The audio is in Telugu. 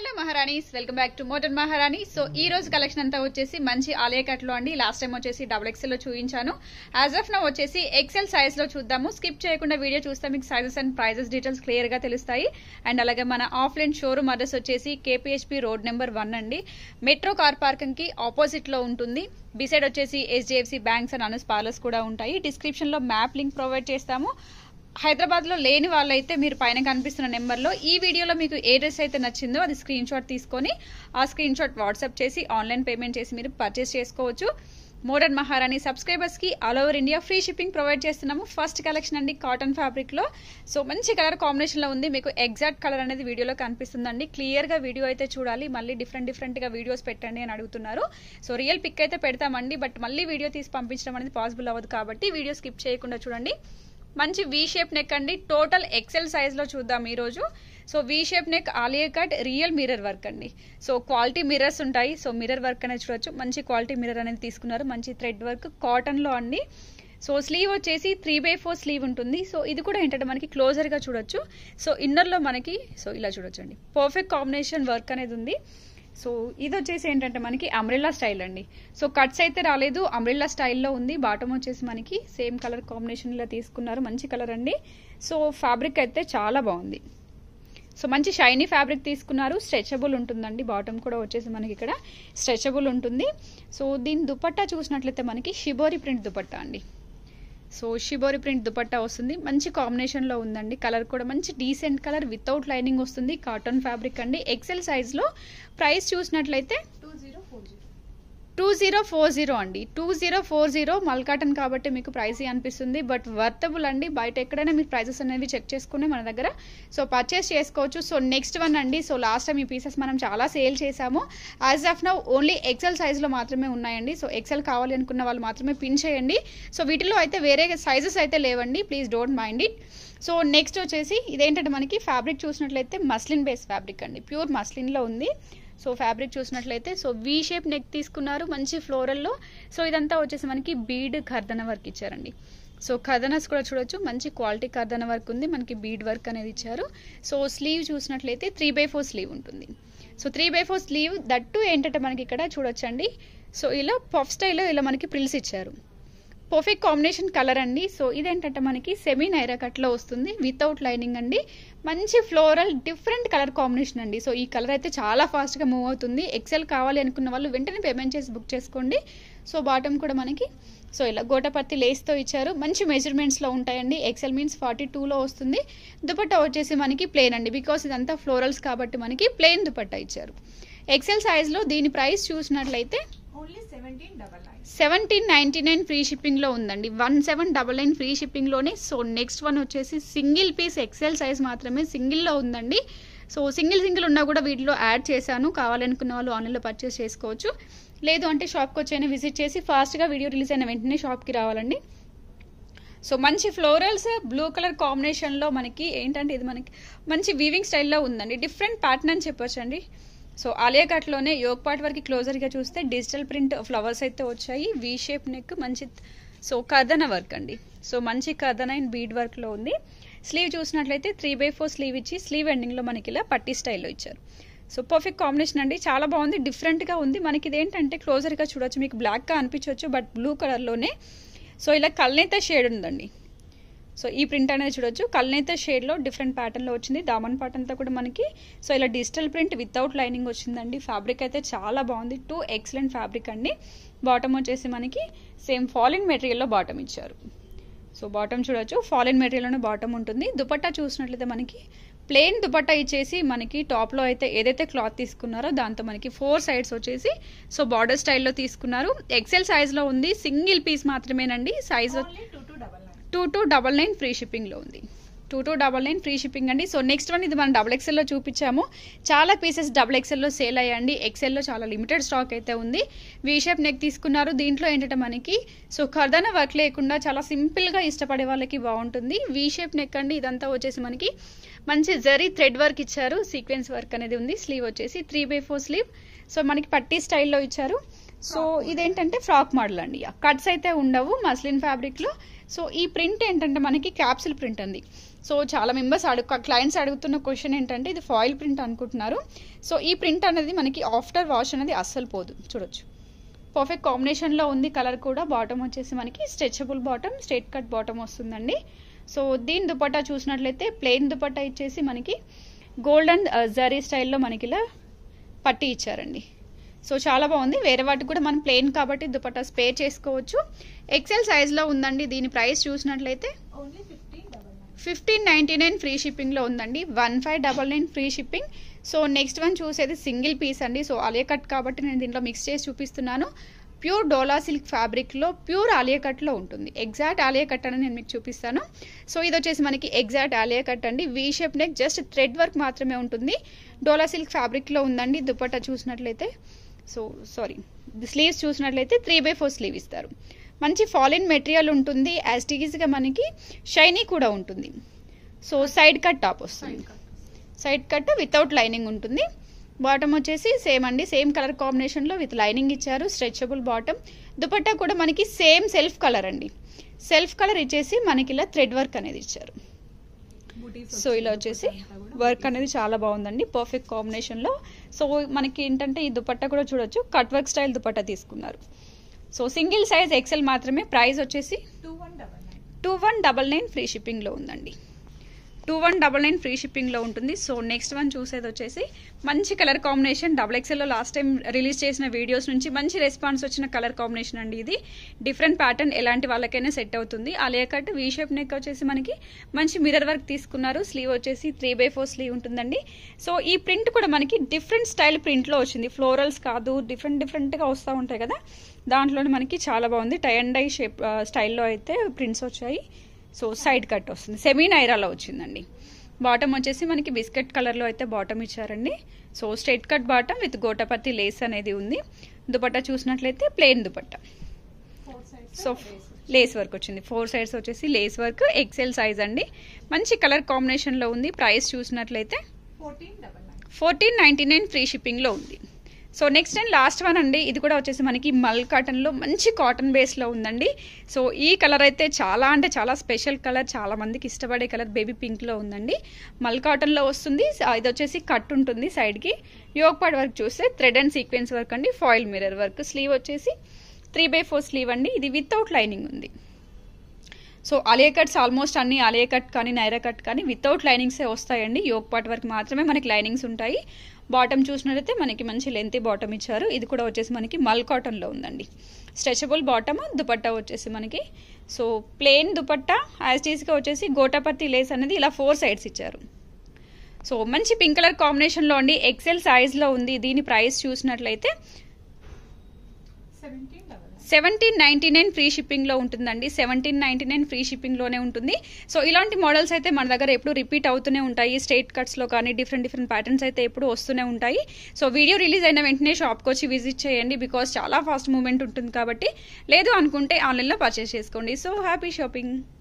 hello Maharanis welcome back to modern Maharani so ఈ రోజు కలెక్షన్ అంతా వచ్చేసి మంచి ఆలయ కట్లో అండి లాస్ట్ టైం వచ్చేసి డబుల్ ఎక్సెల్ లో చూపించాను యాజ్ ఆఫ్ నా వచ్చేసి ఎక్సెల్ సైజ్ లో చూద్దాము స్కిప్ చేయకుండా వీడియో చూస్తే మీకు sizes and prices details clear గా తెలుస్తాయి అండ్ అలాగే మన ఆఫ్లైన్ షోరూమ్ అడ్రస్ వచ్చేసి కేపిహెచ్పి రోడ్ నెంబర్ వన్ అండి మెట్రో కార్ పార్కింగ్ కి ఆపోజిట్ లో ఉంటుంది బిసైడ్ వచ్చేసి HDFC banks and Anu's parlours కూడా ఉంటాయి డిస్క్రిప్షన్ లో మ్యాప్ లింక్ ప్రొవైడ్ చేస్తాము హైదరాబాద్లో లేని వాళ్ళైతే మీరు పైన కనిపిస్తున్న నెంబర్లో ఈ వీడియోలో మీకు ఏ డ్రెస్ అయితే నచ్చిందో అది స్క్రీన్ షాట్ తీసుకొని ఆ స్క్రీన్ షాట్ వాట్సాప్ చేసి ఆన్లైన్ పేమెంట్ చేసి మీరు పర్చేస్ చేసుకోవచ్చు మోడర్న్ మహారాణి సబ్స్క్రైబర్స్కి all over India free shipping provide చేస్తున్నాము ఫస్ట్ కలెక్షన్ అండి కాటన్ ఫ్యాబ్రిక్లో సో మంచి కలర్ కాంబినేషన్లో ఉంది మీకు ఎగ్జాక్ట్ కలర్ అనేది వీడియోలో కనిపిస్తుందండి క్లియర్గా వీడియో అయితే చూడాలి మళ్ళీ డిఫరెంట్ డిఫరెంట్గా వీడియోస్ పెట్టండి అని అడుగుతున్నారు సో రియల్ పిక్ అయితే పెడతామండి బట్ మళ్ళీ వీడియో తీసి పంపించడం అనేది పాసిబుల్ అవ్వదు కాబట్టి వీడియో స్కిప్ చేయకుండా చూడండి మంచి వీ షేప్ నెక్ అండి టోటల్ ఎక్సెల్ సైజ్లో చూద్దాం ఈరోజు so V shape neck Alia cut real mirror work అండి సో క్వాలిటీ మిర్రర్స్ ఉంటాయి సో మిర్రర్ వర్క్ అనేది చూడొచ్చు మంచి క్వాలిటీ మిర్రర్ అనేది తీసుకున్నారు మంచి థ్రెడ్ వర్క్ కాటన్లో అండి సో స్లీవ్ వచ్చేసి త్రీ బై ఫోర్ స్లీవ్ ఉంటుంది సో ఇది కూడా ఏంటంటే మనకి క్లోజర్గా చూడొచ్చు సో ఇన్నర్లో మనకి సో ఇలా చూడొచ్చు అండి పర్ఫెక్ట్ కాంబినేషన్ వర్క్ అనేది ఉంది సో ఇది వచ్చేసి ఏంటంటే మనకి అమ్రిల్లా స్టైల్ అండి సో కట్స్ అయితే రాలేదు అమ్రిల్లా స్టైల్లో ఉంది బాటమ్ వచ్చేసి మనకి సేమ్ కలర్ కాంబినేషన్లో తీసుకున్నారు మంచి కలర్ అండి సో ఫ్యాబ్రిక్ అయితే చాలా బాగుంది సో మంచి షైనీ ఫ్యాబ్రిక్ తీసుకున్నారు స్ట్రెచబుల్ ఉంటుందండి బాటమ్ కూడా వచ్చేసి మనకి ఇక్కడ స్ట్రెచబుల్ ఉంటుంది సో దీని దుపట్టా చూసినట్లయితే మనకి షిబోరి ప్రింట్ దుపట్టా అండి సో షిబోరి ప్రింట్ దుపట్టా వస్తుంది మంచి కాంబినేషన్లో ఉందండి కలర్ కూడా మంచి డీసెంట్ కలర్ వితౌట్ లైనింగ్ వస్తుంది కాటన్ ఫ్యాబ్రిక్ అండి ఎక్సెల్ సైజ్లో ప్రైస్ చూసినట్లయితే two zero four zero two zero four zero అండి two zero four zero mul cotton కాబట్టి మీకు ప్రైస్ అనిపిస్తుంది బట్ వర్తబుల్ అండి బయట ఎక్కడైనా మీకు ప్రైజెస్ అనేవి చెక్ చేసుకుని మన దగ్గర సో పర్చేస్ చేసుకోవచ్చు సో నెక్స్ట్ వన్ అండి సో లాస్ట్ టైం ఈ పీసెస్ మనం చాలా సేల్ చేసాము as of now only XL సైజులో మాత్రమే ఉన్నాయండి సో ఎక్సెల్ కావాలి అనుకున్న వాళ్ళు మాత్రమే పిన్ చేయండి సో వీటిలో అయితే వేరే సైజెస్ అయితే లేవండి please don't mind it so next వచ్చేసి ఇదేంటంటే మనకి ఫ్యాబ్రిక్ చూసినట్లయితే మస్లిన్ బేస్ ఫ్యాబ్రిక్ అండి ప్యూర్ మస్లిన్లో ఉంది సో ఫ్యాబ్రిక్ చూసినట్లయితే సో వీ షేప్ నెక్ తీసుకున్నారు మంచి ఫ్లోరల్లో సో ఇదంతా వచ్చేసి మనకి బీడ్ ఖర్దన వర్క్ ఇచ్చారండి సో ఖర్దనస్ కూడా చూడొచ్చు మంచి క్వాలిటీ ఖర్దన వర్క్ ఉంది మనకి బీడ్ వర్క్ అనేది ఇచ్చారు సో స్లీవ్ చూసినట్లయితే త్రీ బై ఫోర్ స్లీవ్ ఉంటుంది so three by four sleeve that ఏంటంటే మనకి ఇక్కడ చూడొచ్చండి సో ఇలా పఫ్ స్టైల్లో ఇలా మనకి ప్రిల్స్ ఇచ్చారు పర్ఫెక్ట్ కాంబినేషన్ కలర్ అండి సో ఇదేంటంటే మనకి సెమీ నైరా వస్తుంది వితౌట్ లైనింగ్ అండి మంచి ఫ్లోరల్ డిఫరెంట్ కలర్ కాంబినేషన్ అండి సో ఈ కలర్ అయితే చాలా ఫాస్ట్గా మూవ్ అవుతుంది ఎక్సెల్ కావాలి అనుకున్న వాళ్ళు వెంటనే పేమెంట్ చేసి బుక్ చేసుకోండి సో బాటమ్ కూడా మనకి సో ఇలా గోటపత్తి లేస్తో ఇచ్చారు మంచి మెజర్మెంట్స్లో ఉంటాయండి ఎక్సెల్ మీన్స్ ఫార్టీ టూలో వస్తుంది దుపట్టా వచ్చేసి మనకి ప్లెయిన్ అండి బికాస్ ఇదంతా ఫ్లోరల్స్ కాబట్టి మనకి ప్లెయిన్ దుపట్టా ఇచ్చారు ఎక్సెల్ సైజ్లో దీని ప్రైస్ చూసినట్లయితే సెవెంటీన్ నైన్టీ నైన్ ఫ్రీ షిప్పింగ్లో ఉందండి one seven double nine free షిప్పింగ్లోనే సో నెక్స్ట్ వన్ వచ్చేసి సింగిల్ పీస్ ఎక్సెల్ సైజ్ మాత్రమే సింగిల్లో ఉందండి సో సింగిల్ సింగిల్ ఉన్నా కూడా వీటిలో యాడ్ చేశాను కావాలనుకున్న వాళ్ళు ఆన్లైన్లో పర్చేస్ చేసుకోవచ్చు లేదు అంటే షాప్కి వచ్చైనా విజిట్ చేసి ఫాస్ట్గా వీడియో రిలీజ్ అయిన వెంటనే షాప్కి రావాలండి సో మంచి ఫ్లోరల్స్ బ్లూ కలర్ కాంబినేషన్లో మనకి ఏంటంటే ఇది మనకి మంచి వీవింగ్ స్టైల్లో ఉందండి డిఫరెంట్ ప్యాటర్న్ అని చెప్పొచ్చండి సో ఆలియాఘాట్లోనే యోగ్ పార్ట్ వరకు క్లోజర్గా చూస్తే డిజిటల్ ప్రింట్ ఫ్లవర్స్ అయితే వచ్చాయి వీ షేప్ నెక్ మంచి సో కథన వర్క్ అండి సో మంచి కథన అండ్ బీడ్ వర్క్లో ఉంది స్లీవ్ చూసినట్లయితే త్రీ బై ఫోర్ స్లీవ్ ఇచ్చి స్లీవ్ ఎండింగ్లో మనకి ఇలా పట్టి స్టైల్లో ఇచ్చారు సో పర్ఫెక్ట్ కాంబినేషన్ అండి చాలా బాగుంది డిఫరెంట్గా ఉంది మనకి ఇదేంటంటే క్లోజర్గా చూడొచ్చు మీకు బ్లాక్గా అనిపించవచ్చు బట్ బ్లూ కలర్లోనే సో ఇలా కల్నేత షేడ్ ఉందండి సో ఈ ప్రింట్ అనేది చూడొచ్చు కళ్ళనైతే షేడ్లో డిఫరెంట్ ప్యాటర్న్లో వచ్చింది దామన్ ప్యాటర్న్తో కూడా మనకి సో ఇలా డిజిటల్ ప్రింట్ వితౌట్ లైనింగ్ వచ్చిందండి ఫ్యాబ్రిక్ అయితే చాలా బాగుంది టూ ఎక్సలెంట్ ఫ్యాబ్రిక్ అండి బాటమ్ వచ్చేసి మనకి సేమ్ ఫాలిన్ మెటీరియల్లో బాటమ్ ఇచ్చారు సో బాటమ్ చూడొచ్చు ఫాలిన్ మెటీరియల్లోనే బాటమ్ ఉంటుంది దుపట్టా చూసినట్లయితే మనకి ప్లెయిన్ దుపట్టా ఇచ్చేసి మనకి టాప్లో అయితే ఏదైతే క్లాత్ తీసుకున్నారో దాంతో మనకి ఫోర్ సైడ్స్ వచ్చేసి సో బార్డర్ స్టైల్లో తీసుకున్నారు ఎక్సెల్ సైజ్లో ఉంది సింగిల్ పీస్ మాత్రమేనండి size two two double nine free షిప్పింగ్లో ఉంది two two double nine free shipping అండి సో నెక్స్ట్ వన్ ఇది మనం డబల్ ఎక్సెల్లో చూపించాము చాలా పీసెస్ డబల్ ఎక్సెల్లో సేల్ అయ్యండి ఎక్సెల్లో చాలా లిమిటెడ్ స్టాక్ అయితే ఉంది వీ షేప్ నెక్ తీసుకున్నారు దీంట్లో ఏంటంటే మనకి సో ఖర్దాన వర్క్ లేకుండా చాలా సింపుల్గా ఇష్టపడే వాళ్ళకి బాగుంటుంది వీ షేప్ నెక్ అండి ఇదంతా వచ్చేసి మనకి మంచి జరీ థ్రెడ్ వర్క్ ఇచ్చారు సీక్వెన్స్ వర్క్ అనేది ఉంది స్లీవ్ వచ్చేసి three by four sleeve so మనకి పట్టీ స్టైల్లో ఇచ్చారు సో ఇదేంటంటే ఫ్రాక్ మోడల్ అండి కట్స్ అయితే ఉండవు మస్లిన్ ఫ్యాబ్రిక్లో సో ఈ ప్రింట్ ఏంటంటే మనకి క్యాప్సిల్ ప్రింట్ ఉంది సో చాలా మెంబర్స్ అడుగు క్లయింట్స్ అడుగుతున్న క్వశ్చన్ ఏంటంటే ఇది ఫాయిల్ ప్రింట్ అనుకుంటున్నారు సో ఈ ప్రింట్ అనేది మనకి ఆఫ్టర్ వాష్ అనేది అస్సలు పోదు చూడొచ్చు పర్ఫెక్ట్ కాంబినేషన్లో ఉంది కలర్ కూడా బాటమ్ వచ్చేసి మనకి stretchable bottom straight cut bottom వస్తుందండి సో దీని దుపట్టా చూసినట్లయితే ప్లెయిన్ దుపట్టా ఇచ్చేసి మనకి గోల్డ్ అండ్ జరీ స్టైల్లో మనకి ఇలా పట్టి ఇచ్చారండి సో చాలా బాగుంది వేరే వాటికి కూడా మనం ప్లెయిన్ కాబట్టి దుపట్టా స్పేర్ చేసుకోవచ్చు ఎక్సెల్ సైజ్లో ఉందండి దీని ప్రైస్ చూసినట్లయితే ఫిఫ్టీన్ నైంటీ నైన్ ఫ్రీ షిప్పింగ్లో ఉందండి one five double nine free shipping so next one చూసేది సింగిల్ పీస్ అండి సో అలియా కట్ కాబట్టి నేను దీంట్లో మిక్స్ చేసి చూపిస్తున్నాను ప్యూర్ డోలా సిల్క్ ఫ్యాబ్రిక్లో ప్యూర్ ఆలియా కట్లో ఉంటుంది ఎగ్జాక్ట్ ఆలియకట్ కట్ అని నేను మీకు చూపిస్తాను సో ఇది వచ్చేసి మనకి ఎగ్జాక్ట్ ఆలియా కట్ అండి V shape neck just thread work మాత్రమే ఉంటుంది డోలా సిల్క్ ఫ్యాబ్రిక్లో ఉందండి దుపట్టా చూసినట్లయితే సో సారీ స్లీవ్స్ చూసినట్లయితే త్రీ బై ఫోర్ స్లీవ్ ఇస్తారు మంచి ఫాలిన్ మెటీరియల్ ఉంటుంది యాస్టిగీస్గా మనకి షైనీ కూడా ఉంటుంది సో సైడ్ కట్ టాప్ వస్తుంది సైడ్ కట్ వితౌట్ లైనింగ్ ఉంటుంది బాటమ్ వచ్చేసి సేమ్ అండి సేమ్ కలర్ కాంబినేషన్లో విత్ లైనింగ్ ఇచ్చారు స్ట్రెచబుల్ బాటమ్ దుపట్టా కూడా మనకి సేమ్ సెల్ఫ్ కలర్ అండి సెల్ఫ్ కలర్ ఇచ్చేసి మనకి ఇలా థ్రెడ్ వర్క్ అనేది ఇచ్చారు సో ఇలా వచ్చేసి వర్క్ అనేది చాలా బాగుందండి పర్ఫెక్ట్ కాంబినేషన్లో సో మనకి ఏంటంటే ఈ దుపట్టా కూడా చూడొచ్చు కట్ వర్క్ స్టైల్ దుపట్టా తీసుకున్నారు సో సింగిల్ సైజ్ ఎక్సెల్ మాత్రమే ప్రైస్ వచ్చేసి two one double nine free షిప్పింగ్లో ఉందండి two one double nine free షిప్పింగ్లో ఉంటుంది సో నెక్స్ట్ వన్ చూసేది వచ్చేసి మంచి కలర్ కాంబినేషన్ డబల్ ఎక్సెల్లో లాస్ట్ టైం రిలీజ్ చేసిన వీడియోస్ నుంచి మంచి రెస్పాన్స్ వచ్చిన కలర్ కాంబినేషన్ అండి ఇది డిఫరెంట్ ప్యాటర్న్ ఎలాంటి వాళ్ళకైనా సెట్ అవుతుంది ఆ కట్ వీ షేప్ నెక్ వచ్చేసి మనకి మంచి మిరర్ వర్క్ తీసుకున్నారు స్లీవ్ వచ్చేసి త్రీ బై ఫోర్ స్లీవ్ ఉంటుందండి సో ఈ ప్రింట్ కూడా మనకి డిఫరెంట్ స్టైల్ ప్రింట్లో వచ్చింది ఫ్లోరల్స్ కాదు డిఫరెంట్ డిఫరెంట్గా వస్తూ ఉంటాయి కదా దాంట్లోనే మనకి చాలా బాగుంది టై అండ్ డై షేప్ స్టైల్లో అయితే ప్రింట్స్ వచ్చాయి సో సైడ్ కట్ వస్తుంది సెమీ నైరాలో వచ్చిందండి బాటమ్ వచ్చేసి మనకి బిస్కెట్ కలర్లో అయితే బాటమ్ ఇచ్చారండి so straight cut bottom with gotapatti lace అనేది ఉంది దుపట్టా చూసినట్లయితే plain dupatta so lace work వచ్చింది ఫోర్ సైడ్స్ వచ్చేసి లేస్ వర్క్ ఎక్సెల్ సైజ్ అండి మంచి కలర్ కాంబినేషన్లో ఉంది ప్రైస్ చూసినట్లయితే ఫోర్టీన్ నైంటీ నైన్ ఫ్రీ షిప్పింగ్లో ఉంది so next and last one అండి ఇది కూడా వచ్చేసి మనకి మల్ కాటన్లో మంచి కాటన్ బేస్లో ఉందండి సో ఈ కలర్ అయితే చాలా అంటే చాలా స్పెషల్ కలర్ చాలా మందికి ఇష్టపడే కలర్ బేబీ పింక్లో ఉందండి మల్ కాటన్లో వస్తుంది ఇది వచ్చేసి కట్ ఉంటుంది సైడ్కి యోగ పాడ్ వర్క్ చూస్తే థ్రెడ్ అండ్ సీక్వెన్స్ వర్క్ అండి ఫాయిల్ మిరర్ వర్క్ స్లీవ్ వచ్చేసి త్రీ బై ఫోర్ స్లీవ్ అండి ఇది వితౌట్ లైనింగ్ ఉంది సో అలియా కట్స్ ఆల్మోస్ట్ అన్ని అలియా కట్ కానీ నైరా కట్ కానీ వితౌట్ లైనింగ్సే వస్తాయండి యోగ్ పార్ట్ వర్క్ మాత్రమే మనకి లైనింగ్స్ ఉంటాయి బాటమ్ చూసినట్లయితే మనకి మంచి లెంతీ బాటమ్ ఇచ్చారు ఇది కూడా వచ్చేసి మనకి మల్ కాటన్లో ఉందండి స్ట్రెచబుల్ బాటమ్ దుపట్టా వచ్చేసి మనకి సో ప్లెయిన్ దుపట్టా యాజ్ ఈజ్గా వచ్చేసి గోటాపత్తి లేస్ అనేది ఇలా ఫోర్ సైడ్స్ ఇచ్చారు సో మంచి పింక్ కలర్ కాంబినేషన్లో అండి ఎక్సెల్ సైజ్లో ఉంది దీని ప్రైస్ చూసినట్లయితే seventy seventeen ninety nine free షిప్పింగ్లో ఉంటుందండి సెవెంటీన్ నైంటీ నైన్ ఫ్రీ షిప్పింగ్లోనే ఉంటుంది సో ఇలాంటి మోడల్స్ అయితే మన దగ్గర ఎప్పుడు రిపీట్ అవుతూనే ఉంటాయి స్టేట్ కట్స్లో కానీ డిఫరెంట్ డిఫరెంట్ ప్యాటర్న్స్ అయితే ఎప్పుడు వస్తూనే ఉంటాయి సో వీడియో రిలీజ్ అయిన వెంటనే షాప్కి వచ్చి విజిట్ చేయండి బికాస్ చాలా ఫాస్ట్ మూమెంట్ ఉంటుంది కాబట్టి లేదు అనుకుంటే ఆన్లైన్లో పర్చేస్ చేసుకోండి సో హ్యాపీ షాపింగ్